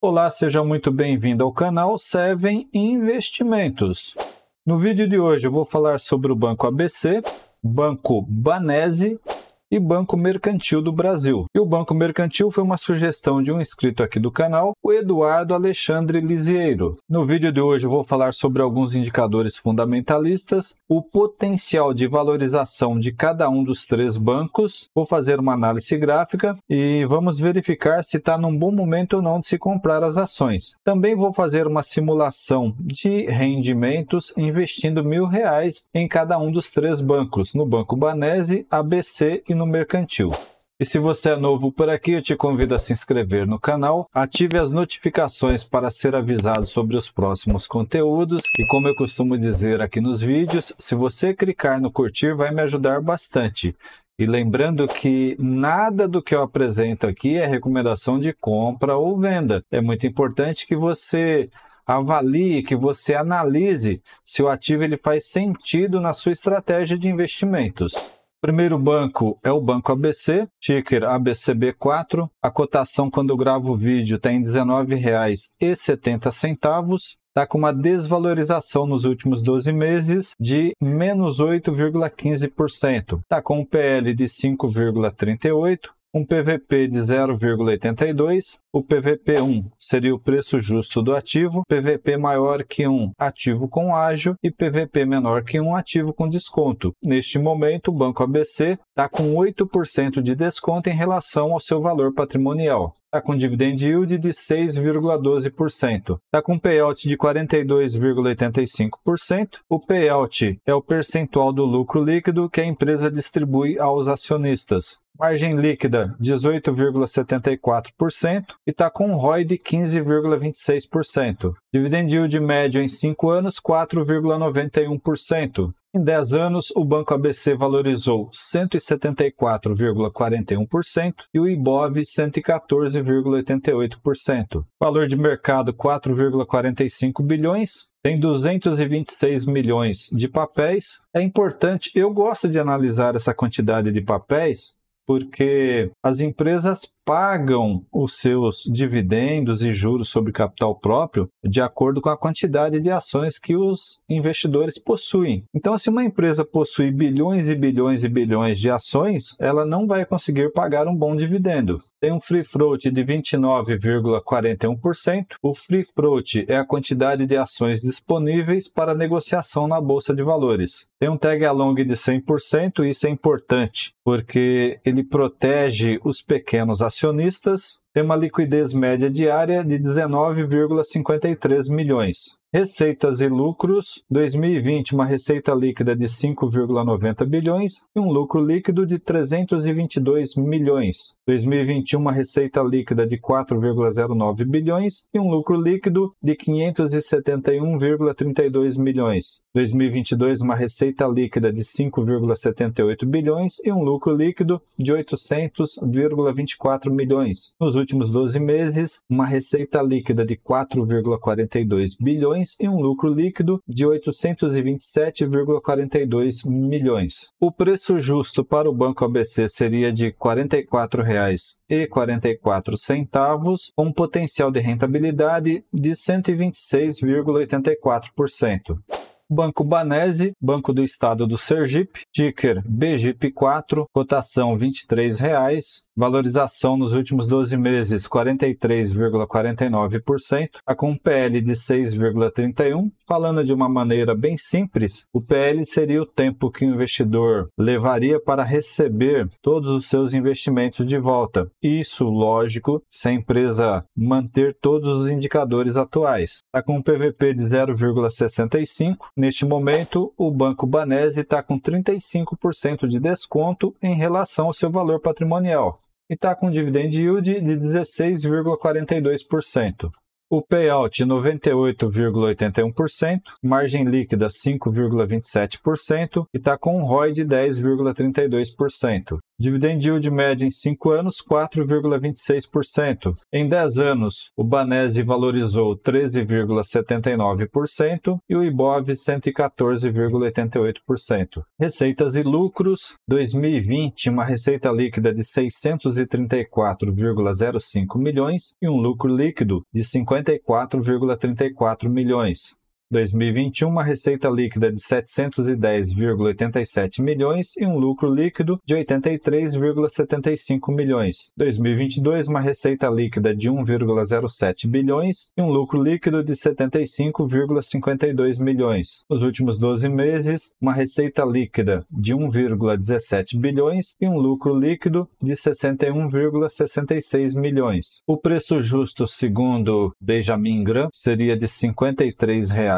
Olá, seja muito bem-vindo ao canal Seven Investimentos. No vídeo de hoje eu vou falar sobre o Banco ABC, Banco Banese e Banco Mercantil do Brasil. E o Banco Mercantil foi uma sugestão de um inscrito aqui do canal, o Eduardo Alexandre Lisieiro. No vídeo de hoje eu vou falar sobre alguns indicadores fundamentalistas, o potencial de valorização de cada um dos três bancos, vou fazer uma análise gráfica e vamos verificar se está num bom momento ou não de se comprar as ações. Também vou fazer uma simulação de rendimentos investindo mil reais em cada um dos três bancos, no Banco Banese, ABC e Ensino Mercantil. E se você é novo por aqui, eu te convido a se inscrever no canal, ative as notificações para ser avisado sobre os próximos conteúdos e como eu costumo dizer aqui nos vídeos, se você clicar no curtir vai me ajudar bastante. E lembrando que nada do que eu apresento aqui é recomendação de compra ou venda. É muito importante que você avalie, que você analise se o ativo ele faz sentido na sua estratégia de investimentos. Primeiro banco é o banco ABC, ticker ABCB4. A cotação quando eu gravo o vídeo tem R$ 19,70 está com uma desvalorização nos últimos 12 meses de menos 8,15%. Está com um PL de 5,38, um PVP de 0,82, o PVP 1 seria o preço justo do ativo, PVP maior que 1 ativo com ágio e PVP menor que 1 ativo com desconto. Neste momento, o Banco ABC está com 8% de desconto em relação ao seu valor patrimonial. Está com dividend yield de 6,12%. Está com payout de 42,85%. O payout é o percentual do lucro líquido que a empresa distribui aos acionistas. Margem líquida 18,74% e está com um ROI de 15,26%. Dividend yield médio em 5 anos 4,91%. Em 10 anos, o Banco ABC valorizou 174,41% e o IBOV 114,88%. Valor de mercado 4,45 bilhões, tem 226 milhões de papéis. É importante, eu gosto de analisar essa quantidade de papéis porque as empresas pagam os seus dividendos e juros sobre capital próprio de acordo com a quantidade de ações que os investidores possuem. Então, se uma empresa possui bilhões e bilhões e bilhões de ações, ela não vai conseguir pagar um bom dividendo. Tem um free float de 29,41%. O free float é a quantidade de ações disponíveis para negociação na bolsa de valores. Tem um tag along de 100%, e isso é importante, porque ele protege os pequenos ações acionistas tem uma liquidez média diária de 19,53 milhões. Receitas e lucros: 2020, uma receita líquida de 5,90 bilhões e um lucro líquido de 322 milhões. 2021, uma receita líquida de 4,09 bilhões e um lucro líquido de 571,32 milhões. 2022, uma receita líquida de 5,78 bilhões e um lucro líquido de 800,24 milhões. Nos últimos últimos 12 meses, uma receita líquida de 4,42 bilhões e um lucro líquido de 827,42 milhões. O preço justo para o Banco ABC seria de R$ 44,44, com um potencial de rentabilidade de 126,84%. Banco Banese, Banco do Estado do Sergipe, ticker BGIP4, cotação R$ 23,00, valorização nos últimos 12 meses 43,49%, a com PL de 6,31. Falando de uma maneira bem simples, o PL seria o tempo que o investidor levaria para receber todos os seus investimentos de volta. Isso, lógico, se a empresa manter todos os indicadores atuais. Está com um PVP de 0,65, Neste momento, o Banco Banese está com 35% de desconto em relação ao seu valor patrimonial e está com dividend yield de 16,42%. O payout 98,81%, margem líquida 5,27% e está com um ROI de 10,32%. Dividend yield média em 5 anos, 4,26%. Em 10 anos, o Banese valorizou 13,79% e o Ibov 114,88%. Receitas e lucros, 2020, uma receita líquida de 634,05 milhões e um lucro líquido de 54,34 milhões. 2021, uma receita líquida de 710,87 milhões e um lucro líquido de 83,75 milhões. 2022, uma receita líquida de 1,07 bilhões e um lucro líquido de 75,52 milhões. Nos últimos 12 meses, uma receita líquida de 1,17 bilhões e um lucro líquido de 61,66 milhões. O preço justo, segundo Benjamin Graham, seria de R$ 53,00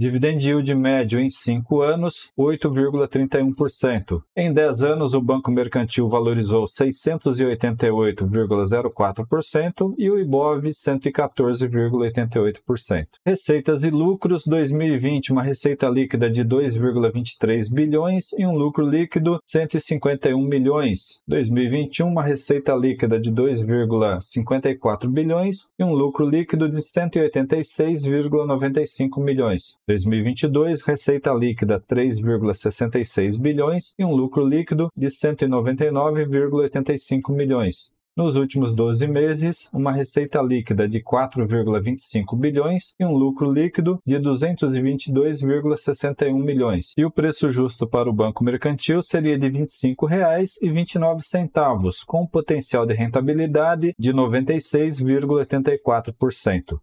Dividend yield médio em 5 anos, 8,31%. Em 10 anos, o Banco Mercantil valorizou 688,04% e o IBOV 114,88%. Receitas e lucros 2020, uma receita líquida de 2,23 bilhões e um lucro líquido 151 milhões. 2021, uma receita líquida de 2,54 bilhões e um lucro líquido de 186,95 milhões. 2022, receita líquida 3,66 bilhões e um lucro líquido de 199,85 milhões. Nos últimos 12 meses, uma receita líquida de 4,25 bilhões e um lucro líquido de 222,61 milhões. E o preço justo para o Banco Mercantil seria de R$ 25,29, com um potencial de rentabilidade de 96,84%.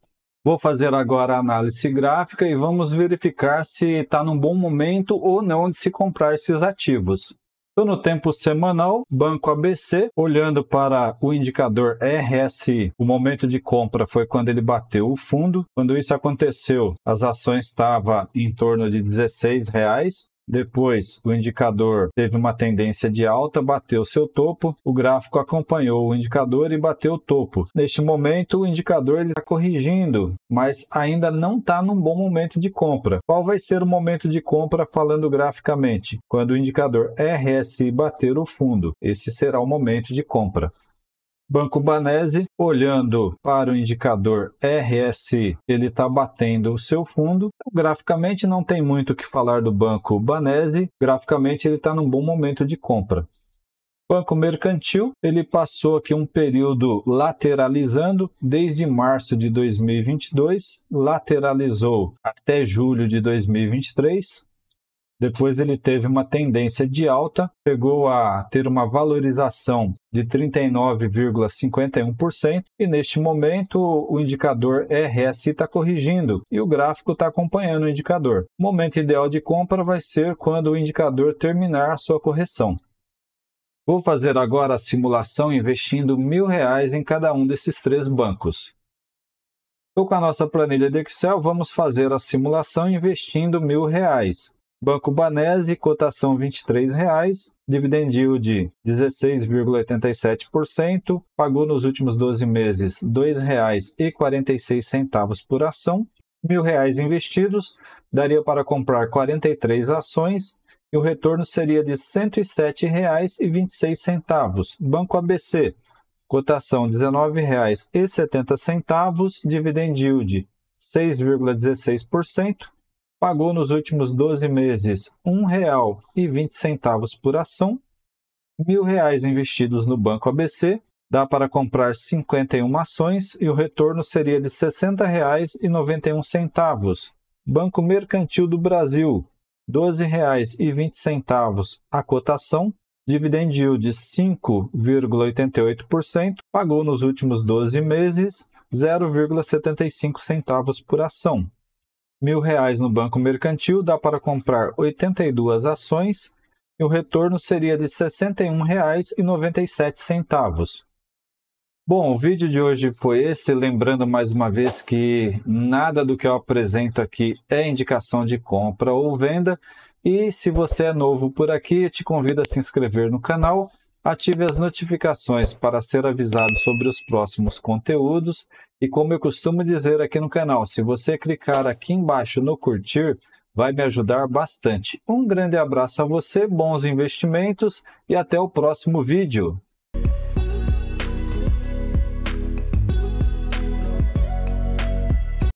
Vou fazer agora a análise gráfica e vamos verificar se está num bom momento ou não de se comprar esses ativos. Estou no tempo semanal, Banco ABC, olhando para o indicador RSI. O momento de compra foi quando ele bateu o fundo. Quando isso aconteceu, as ações estavam em torno de R$ reais. Depois, o indicador teve uma tendência de alta, bateu seu topo, o gráfico acompanhou o indicador e bateu o topo. Neste momento, o indicador está corrigindo, mas ainda não está num bom momento de compra. Qual vai ser o momento de compra falando graficamente? Quando o indicador RSI bater o fundo, esse será o momento de compra. Banco Banese, olhando para o indicador RSI, ele está batendo o seu fundo. Então, graficamente não tem muito o que falar do Banco Banese, graficamente ele está num bom momento de compra. Banco Mercantil, ele passou aqui um período lateralizando desde março de 2022, lateralizou até julho de 2023, depois ele teve uma tendência de alta, chegou a ter uma valorização de 39,51% e neste momento o indicador RSI está corrigindo e o gráfico está acompanhando o indicador. O momento ideal de compra vai ser quando o indicador terminar sua correção. Vou fazer agora a simulação investindo mil reais em cada um desses três bancos. Estou com a nossa planilha de Excel, vamos fazer a simulação investindo mil reais. Banco Banese, cotação R$ 23,00, dividend yield de 16,87%, pagou nos últimos 12 meses R$ 2,46 por ação, R$ 1.000 investidos, daria para comprar 43 ações e o retorno seria de R$ 107,26. Banco ABC, cotação R$ 19,70, dividend yield 6,16%, pagou nos últimos 12 meses R$ 1,20 por ação, R$ 1.000 investidos no Banco ABC, dá para comprar 51 ações e o retorno seria de R$ 60,91. Banco Mercantil do Brasil, R$ 12,20 a cotação, dividend yield de 5,88%, pagou nos últimos 12 meses 0,75 centavos por ação mil reais no banco mercantil dá para comprar 82 ações e o retorno seria de R$ 61,97. Bom, o vídeo de hoje foi esse, lembrando mais uma vez que nada do que eu apresento aqui é indicação de compra ou venda. E se você é novo por aqui, te convido a se inscrever no canal Ative as notificações para ser avisado sobre os próximos conteúdos e como eu costumo dizer aqui no canal, se você clicar aqui embaixo no curtir, vai me ajudar bastante. Um grande abraço a você, bons investimentos e até o próximo vídeo.